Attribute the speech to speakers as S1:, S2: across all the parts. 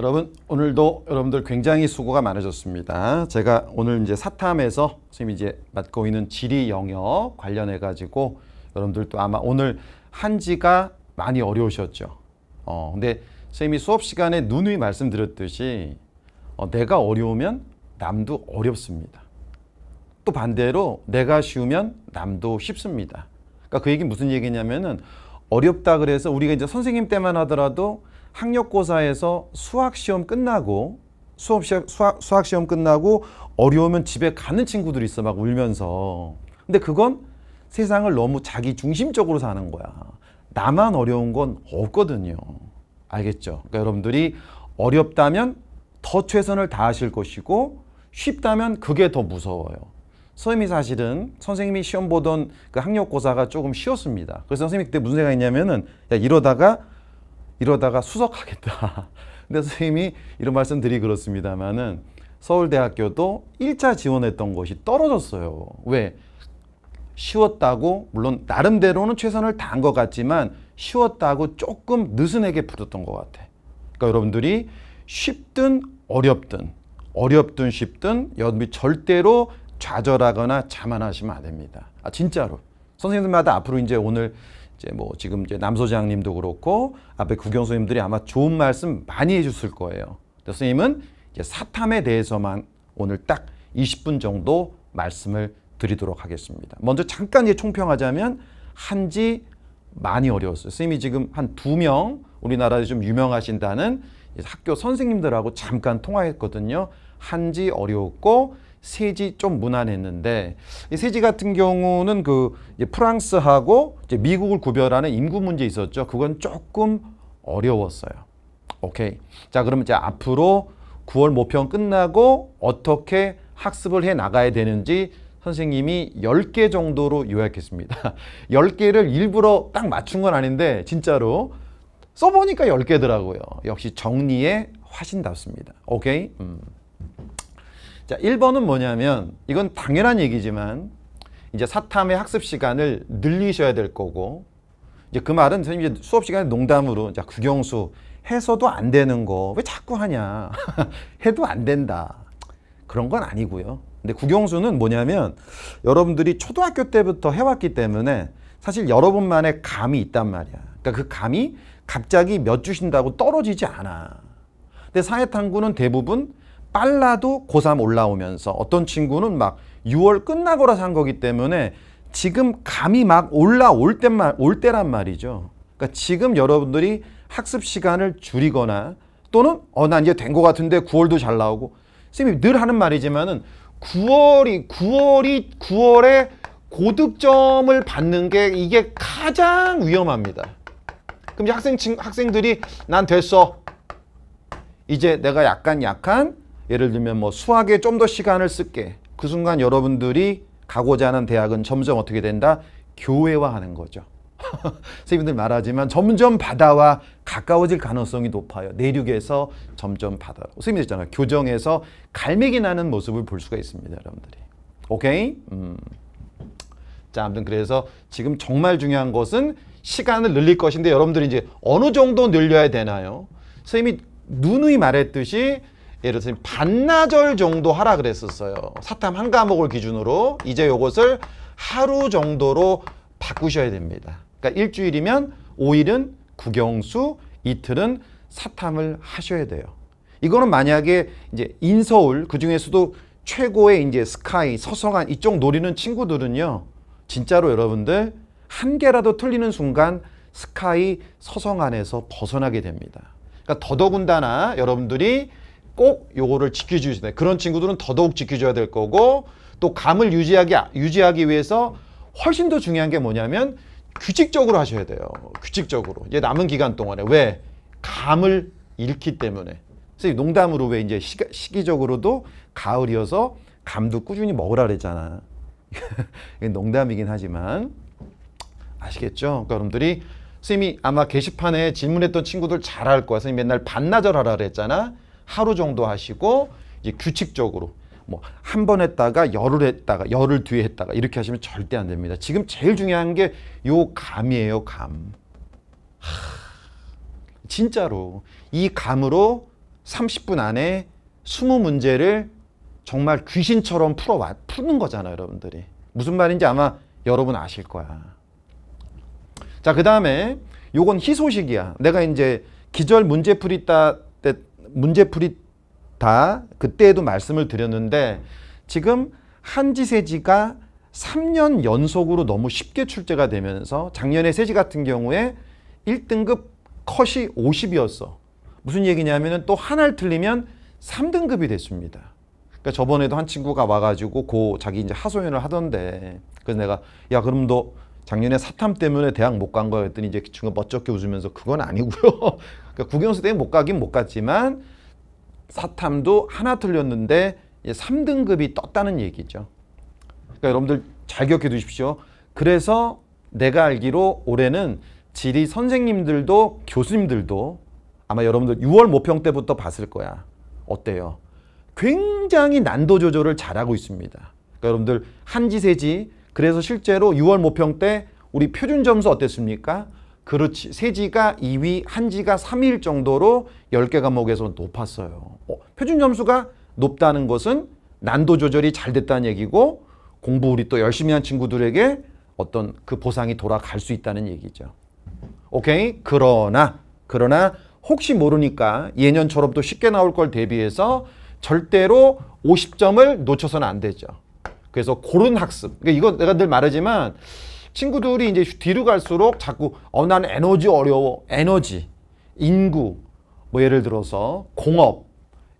S1: 여러분 오늘도 여러분들 굉장히 수고가 많으셨습니다. 제가 오늘 이제 사탐에서 선생님이 제 맡고 있는 지리 영역 관련해 가지고 여러분들도 아마 오늘 한지가 많이 어려우셨죠. 어 근데 선생님이 수업 시간에 누누이 말씀드렸듯이 어, 내가 어려우면 남도 어렵습니다. 또 반대로 내가 쉬우면 남도 쉽습니다. 그러니까 그 얘기 무슨 얘기냐면은 어렵다 그래서 우리가 이제 선생님 때만 하더라도 학력고사에서 수학시험 끝나고 수업 시험, 수학, 수학시험 끝나고 어려우면 집에 가는 친구들이 있어 막 울면서 근데 그건 세상을 너무 자기 중심적으로 사는 거야 나만 어려운 건 없거든요 알겠죠? 그러니까 여러분들이 어렵다면 더 최선을 다하실 것이고 쉽다면 그게 더 무서워요 선생님이 사실은 선생님이 시험 보던 그 학력고사가 조금 쉬웠습니다 그래서 선생님이 그때 무슨 생각했냐면은 야 이러다가 이러다가 수석하겠다. 근데 선생님이 이런 말씀 드리 그렇습니다만은 서울대학교도 일차 지원했던 것이 떨어졌어요. 왜? 쉬웠다고 물론 나름대로는 최선을 다한 것 같지만 쉬웠다고 조금 느슨하게 풀었던 것 같아. 그러니까 여러분들이 쉽든 어렵든 어렵든 쉽든 여러분이 절대로 좌절하거나 자만하시면 안 됩니다. 아 진짜로. 선생님들마다 앞으로 이제 오늘 이제 뭐 지금 이제 남 소장님도 그렇고 앞에 구경수님들이 아마 좋은 말씀 많이 해줬을 거예요. 선생님은 이제 사탐에 대해서만 오늘 딱 20분 정도 말씀을 드리도록 하겠습니다. 먼저 잠깐 이제 총평하자면 한지 많이 어려웠어요. 선생님이 지금 한 두 명 우리나라에 좀 유명하신다는 학교 선생님들하고 잠깐 통화했거든요. 한지 어려웠고 세지 좀 무난했는데 이 세지 같은 경우는 그 프랑스하고 미국을 구별하는 인구 문제 있었죠. 그건 조금 어려웠어요. 오케이. 자, 그러면 이제 앞으로 9월 모평 끝나고 어떻게 학습을 해 나가야 되는지 선생님이 10개 정도로 요약했습니다. 10개를 일부러 딱 맞춘 건 아닌데 진짜로 써보니까 10개더라고요. 역시 정리에 화신답습니다. 오케이? 음. 자, 1번은 뭐냐면 이건 당연한 얘기지만 이제 사탐의 학습 시간을 늘리셔야 될 거고 이제 그 말은 선생님 이제 수업 시간에 농담으로 자, 국영수 해서도 안 되는 거 왜 자꾸 하냐 해도 안 된다 그런 건 아니고요 근데 국영수는 뭐냐면 여러분들이 초등학교 때부터 해왔기 때문에 사실 여러분만의 감이 있단 말이야 그러니까 그 감이 갑자기 몇 주신다고 떨어지지 않아 근데 사회탐구는 대부분 빨라도 고3 올라오면서 어떤 친구는 막 6월 끝나고라 산 거기 때문에 지금 감이 막 올라올 때만 올 때란 말이죠. 그러니까 지금 여러분들이 학습 시간을 줄이거나 또는 어 난 이제 된 거 같은데 9월도 잘 나오고 선생님이 늘 하는 말이지만은 9월이 9월이 9월에 고득점을 받는 게 이게 가장 위험합니다. 그럼 이제 학생 학생들이 난 됐어. 이제 내가 약간 약한 예를 들면 뭐 수학에 좀 더 시간을 쓸게. 그 순간 여러분들이 가고자 하는 대학은 점점 어떻게 된다? 교회화하는 거죠. 선생님들 말하지만 점점 바다와 가까워질 가능성이 높아요. 내륙에서 점점 바다. 선생님들 있잖아요. 교정에서 갈매기 나는 모습을 볼 수가 있습니다. 여러분들이. 오케이? 음. 자, 아무튼 그래서 지금 정말 중요한 것은 시간을 늘릴 것인데 여러분들이 이제 어느 정도 늘려야 되나요? 선생님이 누누이 말했듯이 예를 들면 반나절 정도 하라 그랬었어요. 사탐 한 과목을 기준으로 이제 요것을 하루 정도로 바꾸셔야 됩니다. 그러니까 일주일이면 오일은 구경수 이틀은 사탐을 하셔야 돼요. 이거는 만약에 이제 인서울 그 중에서도 최고의 이제 스카이, 서성한 이쪽 노리는 친구들은요. 진짜로 여러분들 한 개라도 틀리는 순간 스카이 서성안에서 벗어나게 됩니다. 그러니까 더더군다나 여러분들이 꼭 요거를 지켜줘야 돼. 그런 친구들은 더더욱 지켜줘야 될 거고 또 감을 유지하기, 유지하기 위해서 훨씬 더 중요한 게 뭐냐면 규칙적으로 하셔야 돼요. 규칙적으로. 이제 남은 기간 동안에. 왜? 감을 잃기 때문에. 선생님 농담으로 왜 이제 시 시기적으로도 가을이어서 감도 꾸준히 먹으라 그랬잖아. 농담이긴 하지만 아시겠죠? 그러니까 여러분들이 선생님이 아마 게시판에 질문했던 친구들 잘할 거야. 선생님 맨날 반나절 하라 그랬잖아. 하루 정도 하시고 이제 규칙적으로 뭐 한 번 했다가 열흘 했다가 열흘 뒤에 했다가 이렇게 하시면 절대 안 됩니다. 지금 제일 중요한 게 요 감이에요, 감. 하, 진짜로 이 감으로 30분 안에 20문제를 정말 귀신처럼 풀어 푸는 거잖아요, 여러분들이. 무슨 말인지 아마 여러분 아실 거야. 자, 그 다음에 요건 희소식이야. 내가 이제 기절 문제풀이 때 문제풀이 다 그때에도 말씀을 드렸는데 지금 한지세지가 3년 연속으로 너무 쉽게 출제가 되면서 작년에 세지 같은 경우에 1등급 컷이 50이었어. 무슨 얘기냐면 또 하나를 틀리면 3등급이 됐습니다. 그러니까 저번에도 한 친구가 와가지고 고 자기 이제 하소연을 하던데 그래서 내가 야 그럼 너 작년에 사탐 때문에 대학 못 간거였더니 이제 그 친구가 멋쩍게 웃으면서 그건 아니고요. 그러니까 국영수 때문에 못 가긴 못 갔지만 사탐도 하나 틀렸는데 3등급이 떴다는 얘기죠. 그러니까 여러분들 잘 기억해 두십시오. 그래서 내가 알기로 올해는 지리 선생님들도 교수님들도 아마 여러분들 6월 모평 때부터 봤을 거야. 어때요? 굉장히 난도 조절을 잘하고 있습니다. 그러니까 여러분들 한지 세지 그래서 실제로 6월 모평 때 우리 표준 점수 어땠습니까? 그렇지. 세지가 2위, 한지가 3위일 정도로 10개 과목에서 높았어요. 어, 표준 점수가 높다는 것은 난도 조절이 잘 됐다는 얘기고 공부 우리 또 열심히 한 친구들에게 어떤 그 보상이 돌아갈 수 있다는 얘기죠. 오케이? 그러나 그러나 혹시 모르니까 예년처럼 또 쉽게 나올 걸 대비해서 절대로 50점을 놓쳐서는 안 되죠. 그래서 고른 학습. 그러니까 이거 내가 늘 말하지만 친구들이 이제 뒤로 갈수록 자꾸 어 나는 에너지 어려워 에너지 인구 뭐 예를 들어서 공업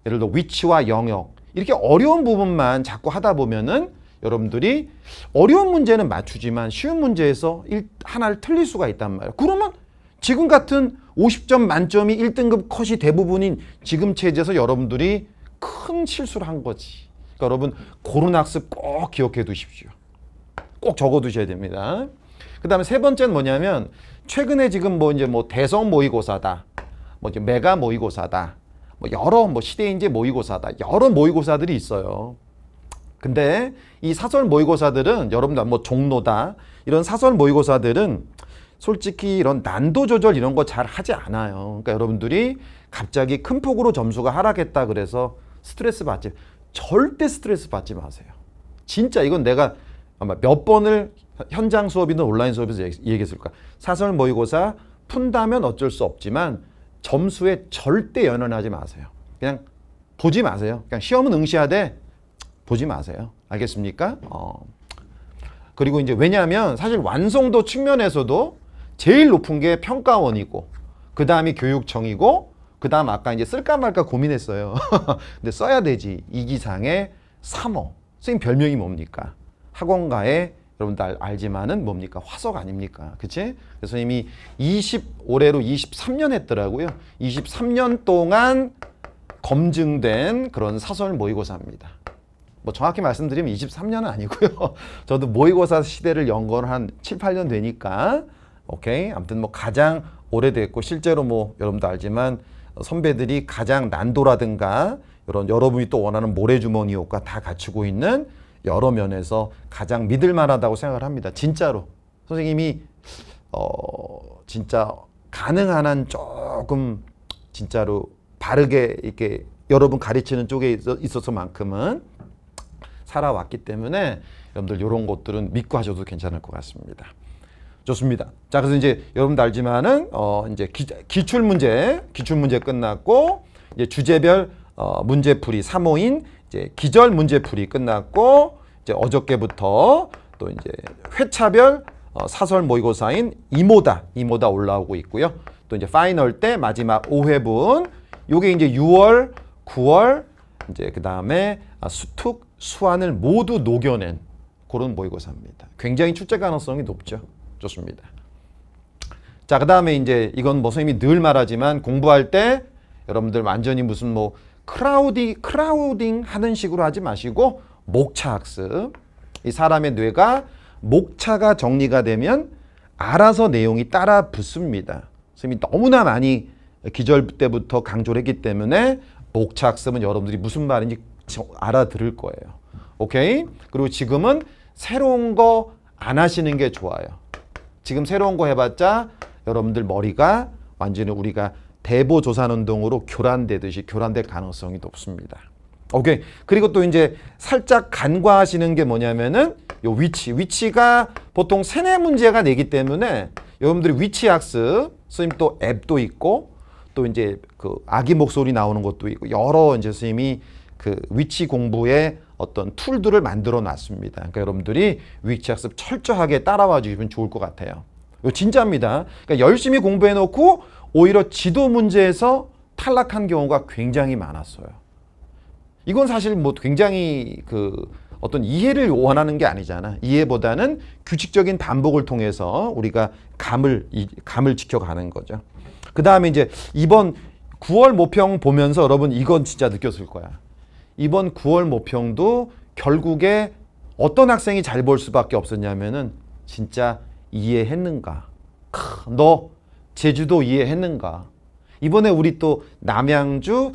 S1: 예를 들어 위치와 영역 이렇게 어려운 부분만 자꾸 하다 보면은 여러분들이 어려운 문제는 맞추지만 쉬운 문제에서 일, 하나를 틀릴 수가 있단 말이에요. 그러면 지금 같은 50점 만점이 1등급 컷이 대부분인 지금 체제에서 여러분들이 큰 실수를 한 거지. 그러니까 여러분 고른 학습 꼭 기억해 두십시오. 꼭 적어두셔야 됩니다. 그 다음에 세 번째는 뭐냐면 최근에 지금 뭐 이제 뭐 대성 모의고사다, 뭐 이제 메가 모의고사다, 뭐 여러 뭐시대인지 모의고사다, 여러 모의고사들이 있어요. 근데 이 사설 모의고사들은 여러분들 뭐 종로다 이런 사설 모의고사들은 솔직히 이런 난도 조절 이런 거 잘 하지 않아요. 그러니까 여러분들이 갑자기 큰 폭으로 점수가 하락했다 그래서 스트레스 받지 절대 스트레스 받지 마세요. 진짜 이건 내가 아마 몇 번을 현장 수업이든 온라인 수업에서 얘기했을 까 사설 모의고사 푼다면 어쩔 수 없지만 점수에 절대 연연하지 마세요. 그냥 보지 마세요. 그냥 시험은 응시하되 보지 마세요. 알겠습니까? 어. 그리고 이제 왜냐하면 사실 완성도 측면에서도 제일 높은 게 평가원이고 그 다음이 교육청이고 그 다음 아까 이제 쓸까 말까 고민했어요. 근데 써야 되지. 이기상의 3호. 선생님 별명이 뭡니까? 학원가에 여러분들 알, 알지만은 뭡니까? 화석 아닙니까? 그치? 그래서 이미 20, 올해로 23년 했더라고요. 23년 동안 검증된 그런 사설 모의고사입니다. 뭐 정확히 말씀드리면 23년은 아니고요. 저도 모의고사 시대를 연거한 7, 8년 되니까 오케이. 아무튼 뭐 가장 오래됐고 실제로 뭐 여러분도 알지만 선배들이 가장 난도라든가 이런 여러분이 또 원하는 모래주머니 효과 다 갖추고 있는 여러 면에서 가장 믿을 만하다고 생각을 합니다. 진짜로 선생님이 어 진짜 가능한 한 조금 진짜로 바르게 이렇게 여러분 가르치는 쪽에 있어서만큼은 살아왔기 때문에 여러분들 이런 것들은 믿고 하셔도 괜찮을 것 같습니다. 좋습니다. 자, 그래서 이제 여러분도 알지만은 어 이제 기, 출 문제, 기출 문제 끝났고 이제 주제별 어 문제풀이 3호인 이제 기절 문제풀이 끝났고 이제 어저께부터 또 이제 회차별 어, 사설 모의고사인 이모다 이모다 올라오고 있고요. 또 이제 파이널 때 마지막 5회분 요게 이제 6월, 9월 이제 그다음에 아, 수특, 수안을 모두 녹여낸 그런 모의고사입니다. 굉장히 출제 가능성이 높죠. 좋습니다. 자, 그다음에 이제 이건 뭐 선생님이 늘 말하지만 공부할 때 여러분들 완전히 무슨 뭐 크라우디, 크라우딩 하는 식으로 하지 마시고 목차 학습. 이 사람의 뇌가 목차가 정리가 되면 알아서 내용이 따라 붙습니다. 선생님이 너무나 많이 기절 때부터 강조를 했기 때문에 목차 학습은 여러분들이 무슨 말인지 알아들을 거예요. 오케이? 그리고 지금은 새로운 거 안 하시는 게 좋아요. 지금 새로운 거 해봤자 여러분들 머리가 완전히 우리가 대보조산운동으로 교란되듯이 교란될 가능성이 높습니다. 오케이. 그리고 또 이제 살짝 간과하시는 게 뭐냐면은 요 위치. 위치가 보통 세네 문제가 내기 때문에 여러분들이 위치 학습, 선님또 앱도 있고 또 이제 그 아기 목소리 나오는 것도 있고 여러 이제 선님이그 위치 공부에 어떤 툴들을 만들어 놨습니다. 그러니까 여러분들이 위치 학습 철저하게 따라와 주시면 좋을 것 같아요. 진짜입니다. 그러니까 열심히 공부해 놓고 오히려 지도 문제에서 탈락한 경우가 굉장히 많았어요. 이건 사실 뭐 굉장히 그 어떤 이해를 원하는 게 아니잖아. 이해보다는 규칙적인 반복을 통해서 우리가 감을 감을 지켜가는 거죠. 그 다음에 이제 이번 9월 모평 보면서 여러분 이건 진짜 느꼈을 거야. 이번 9월 모평도 결국에 어떤 학생이 잘 볼 수밖에 없었냐면은 진짜 이해했는가. 크, 너 제주도 이해했는가? 이번에 우리 또 남양주,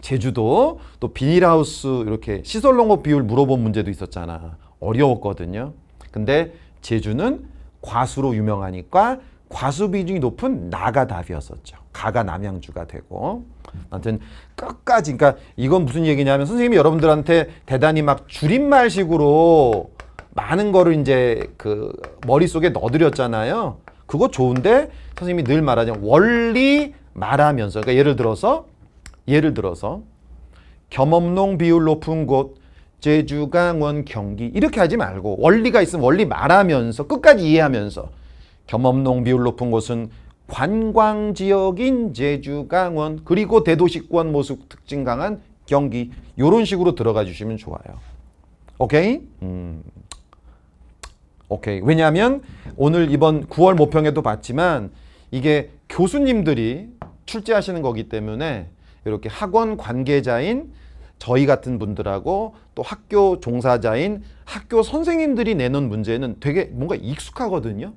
S1: 제주도, 또 비닐하우스 이렇게 시설농업 비율 물어본 문제도 있었잖아. 어려웠거든요. 근데 제주는 과수로 유명하니까 과수 비중이 높은 나가 답이었었죠. 가가 남양주가 되고. 아무튼 끝까지 그러니까 이건 무슨 얘기냐면 선생님이 여러분들한테 대단히 막 줄임말식으로 많은 거를 이제 그 머릿속에 넣어드렸잖아요. 그거 좋은데 선생님이 늘말하지 원리 말하면서 그러니까 예를 들어서 예를 들어서 겸업농 비율 높은 곳 제주, 강원, 경기 이렇게 하지 말고 원리가 있으면 원리 말하면서 끝까지 이해하면서 겸업농 비율 높은 곳은 관광지역인 제주, 강원 그리고 대도시권 모습 특징 강한 경기 요런 식으로 들어가 주시면 좋아요. 오케이? 음. 오케이. 왜냐하면 오늘 이번 9월 모평에도 봤지만 이게 교수님들이 출제하시는 거기 때문에 이렇게 학원 관계자인 저희 같은 분들하고 또 학교 종사자인 학교 선생님들이 내놓은 문제는 되게 뭔가 익숙하거든요.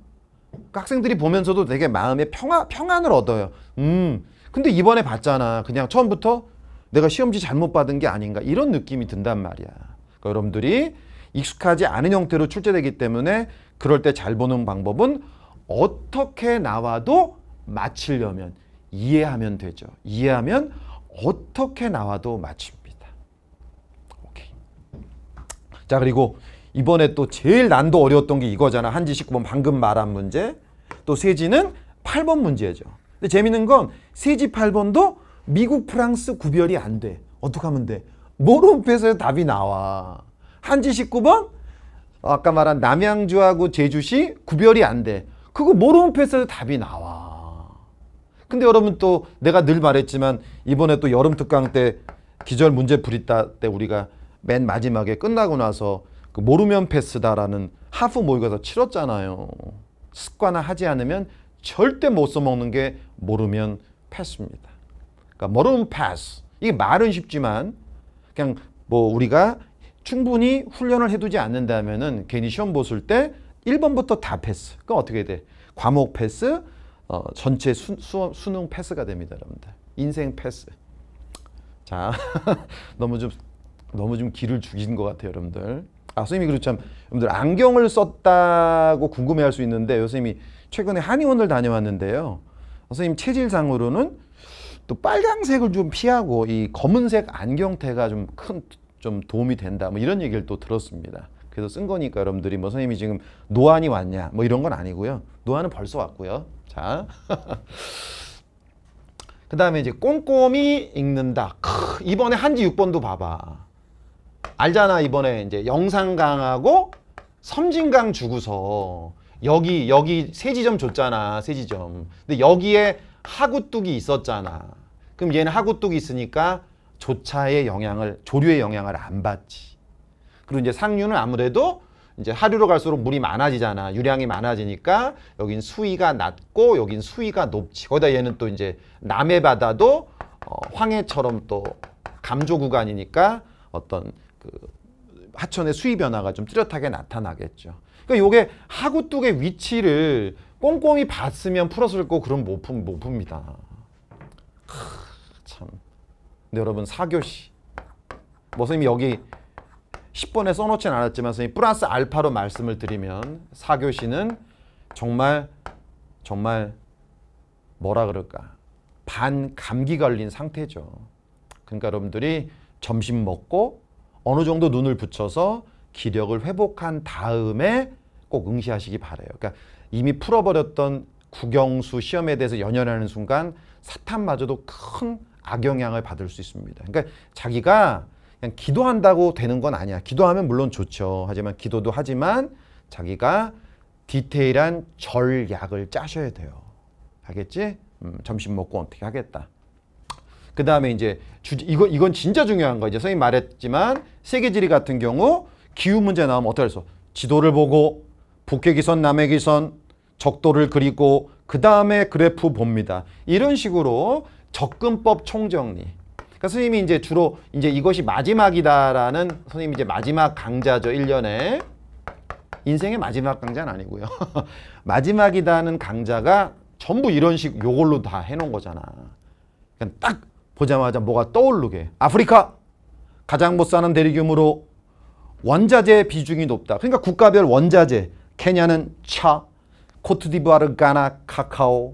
S1: 그러니까 학생들이 보면서도 되게 마음의 평화, 평안을 얻어요. 음, 근데 이번에 봤잖아. 그냥 처음부터 내가 시험지 잘못 받은 게 아닌가 이런 느낌이 든단 말이야. 그러니까 여러분들이 익숙하지 않은 형태로 출제되기 때문에 그럴 때 잘 보는 방법은 어떻게 나와도 맞히려면 이해하면 되죠. 이해하면 어떻게 나와도 맞춥니다. 오케이. 자 그리고 이번에 또 제일 난도 어려웠던 게 이거잖아. 한지 19번 방금 말한 문제. 또 세지는 8번 문제죠. 근데 재밌는 건 세지 8번도 미국 프랑스 구별이 안 돼. 어떻게 하면 돼? 모론패어서 답이 나와. 한지 19번 어, 아까 말한 남양주하고 제주시 구별이 안 돼. 그거 모르면 패스해서 답이 나와. 근데 여러분 또 내가 늘 말했지만 이번에 또 여름 특강 때 기절 문제 풀이다 때 우리가 맨 마지막에 끝나고 나서 그 모르면 패스다라는 하프 모의고사 치렀잖아요. 습관화하지 않으면 절대 못 써먹는 게 모르면 패스입니다. 그러니까 모르면 패스. 이게 말은 쉽지만 그냥 뭐 우리가 충분히 훈련을 해두지 않는다면은 괜히 시험 보실 때 1번부터 다 패스. 그럼 어떻게 돼? 과목 패스, 어, 전체 수, 수, 수능 패스가 됩니다, 여러분들. 인생 패스. 자, 너무 좀 너무 좀 길을 죽인 것 같아요, 여러분들. 아, 선생님이 그렇죠. 여러분들 안경을 썼다고 궁금해할 수 있는데, 선생님이 최근에 한의원을 다녀왔는데요. 선생님 체질상으로는 또 빨강색을 좀 피하고 이 검은색 안경테가 좀큰 좀 도움이 된다. 뭐 이런 얘기를 또 들었습니다. 그래서 쓴 거니까 여러분들이 뭐 선생님이 지금 노안이 왔냐 뭐 이런 건 아니고요. 노안은 벌써 왔고요. 자. 그 다음에 이제 꼼꼼히 읽는다. 크, 이번에 한지 6번도 봐봐. 알잖아 이번에 이제 영상강하고 섬진강 주고서 여기 여기 세지점 줬잖아 세지점 근데 여기에 하구뚝이 있었잖아 그럼 얘는 하구뚝이 있으니까 조차의 영향을 조류의 영향을 안 받지. 그리고 이제 상류는 아무래도 이제 하류로 갈수록 물이 많아지잖아. 유량이 많아지니까 여긴 수위가 낮고 여긴 수위가 높지. 거기다 얘는 또 이제 남해 바다도 어, 황해처럼 또 감조 구간이니까 어떤 그 하천의 수위 변화가 좀 뚜렷하게 나타나겠죠. 그러니까 요게 하구 뚝의 위치를 꼼꼼히 봤으면 풀었을 거 그럼 못, 못 풉니다. 크, 참. 근데 여러분 4교시 뭐 선생님이 여기 10번에 써놓진 않았지만 선생님 플러스 알파로 말씀을 드리면 4교시는 정말 정말 뭐라 그럴까 반 감기 걸린 상태죠. 그러니까 여러분들이 점심 먹고 어느 정도 눈을 붙여서 기력을 회복한 다음에 꼭 응시하시기 바래요. 그러니까 이미 풀어버렸던 국영수 시험에 대해서 연연하는 순간 사탄마저도 큰 악영향을 받을 수 있습니다. 그러니까 자기가 그냥 기도한다고 되는 건 아니야. 기도하면 물론 좋죠. 하지만 기도도 하지만 자기가 디테일한 전략을 짜셔야 돼요. 알겠지? 음, 점심 먹고 어떻게 하겠다. 그 다음에 이제 주제, 이건, 이건 진짜 중요한 거. 이제 선생님 말했지만 세계지리 같은 경우 기후 문제 나오면 어떻게 해서 지도를 보고 북핵기선, 남핵기선, 적도를 그리고 그 다음에 그래프 봅니다. 이런 식으로 접근법 총정리. 그러니까 스님이 이제 주로 이제 이것이 마지막이다라는 스님이 이제 마지막 강자죠. 1년에. 인생의 마지막 강자는 아니고요. 마지막이다는 강자가 전부 이런 식 요걸로 다 해놓은 거잖아. 그러니까 딱 보자마자 뭐가 떠오르게. 아프리카 가장 못 사는 대리규모로 원자재 비중이 높다. 그러니까 국가별 원자재. 케냐는 차, 코트디부아르, 가나, 카카오,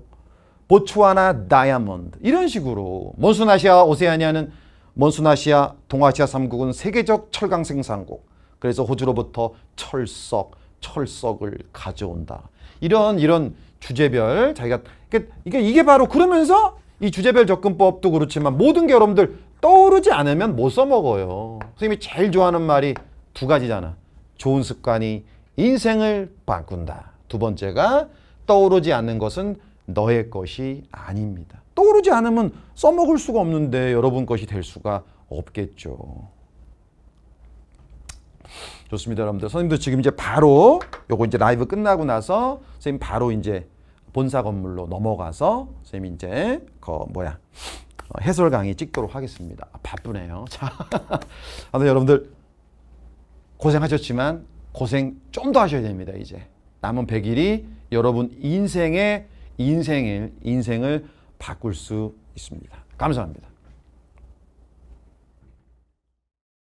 S1: 보츠와나 다이아몬드 이런 식으로 몬순아시아 오세아니아는 몬순아시아 동아시아 3국은 세계적 철강 생산국 그래서 호주로부터 철석 철석을 가져온다 이런 이런 주제별 자기가 그러니까 이게, 이게 바로 그러면서 이 주제별 접근법도 그렇지만 모든 게 여러분들 떠오르지 않으면 못 써먹어요 선생님이 제일 좋아하는 말이 두 가지잖아 좋은 습관이 인생을 바꾼다 두 번째가 떠오르지 않는 것은 너의 것이 아닙니다. 떠오르지 않으면 써먹을 수가 없는데 여러분 것이 될 수가 없겠죠. 좋습니다, 여러분들. 선생님도 지금 이제 바로 요거 이제 라이브 끝나고 나서 선생님 바로 이제 본사 건물로 넘어가서 선생님 이제 그 뭐야 어, 해설 강의 찍도록 하겠습니다. 아, 바쁘네요. 자, 아무튼 여러분들 고생하셨지만 고생 좀 더 하셔야 됩니다. 이제 남은 100일이 여러분 인생의 인생을, 인생을 바꿀 수 있습니다. 감사합니다.